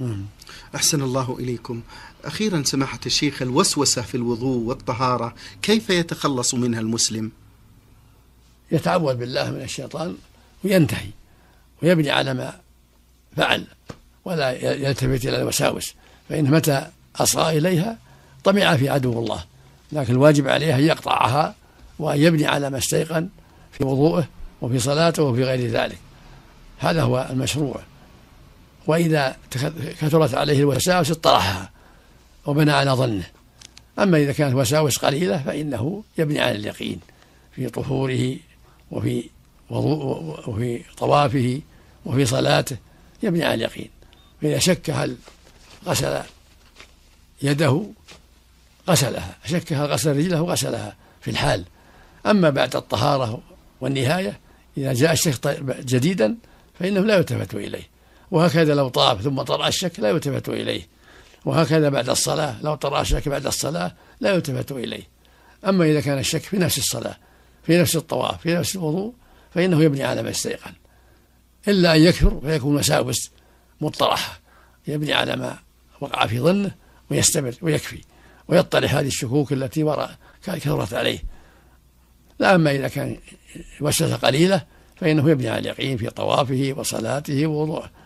نعم. أحسن الله إليكم أخيرا سماحة الشيخ الوسوسة في الوضوء والطهارة كيف يتخلص منها المسلم يتعوذ بالله من الشيطان وينتهي ويبني على ما فعل ولا يلتفت إلى الوساوس فإن متى أصغى إليها طمع في عدو الله لكن الواجب عليه أن يقطعها وأن يبني على ما استيقن في وضوءه وفي صلاته وفي غير ذلك هذا هو المشروع وإذا كثرت عليه الوساوس اطرحها وبنى على ظنه أما إذا كانت وساوس قليلة فإنه يبني على اليقين في طهوره وفي وضوء وفي طوافه وفي صلاته يبني على اليقين فإذا شك هل غسل يده غسلها شك هل غسل رجله غسلها في الحال أما بعد الطهارة والنهاية إذا جاء الشيخ طيب جديدا فإنه لا يلتفت إليه وهكذا لو طاف ثم طرأ الشك لا يلتفت إليه وهكذا بعد الصلاة لو طرأ الشك بعد الصلاة لا يلتفت إليه أما إذا كان الشك في نفس الصلاة في نفس الطواف في نفس الوضوء فإنه يبني على ما استيقن إلا أن يكثر فيكون مساوس مطرحة يبني على ما وقع في ظنه ويستمر ويكفي ويطلع هذه الشكوك التي وراء كثرت عليه لا أما إذا كان وسوسة قليلة فإنه يبني على اليقين في طوافه وصلاته ووضوعه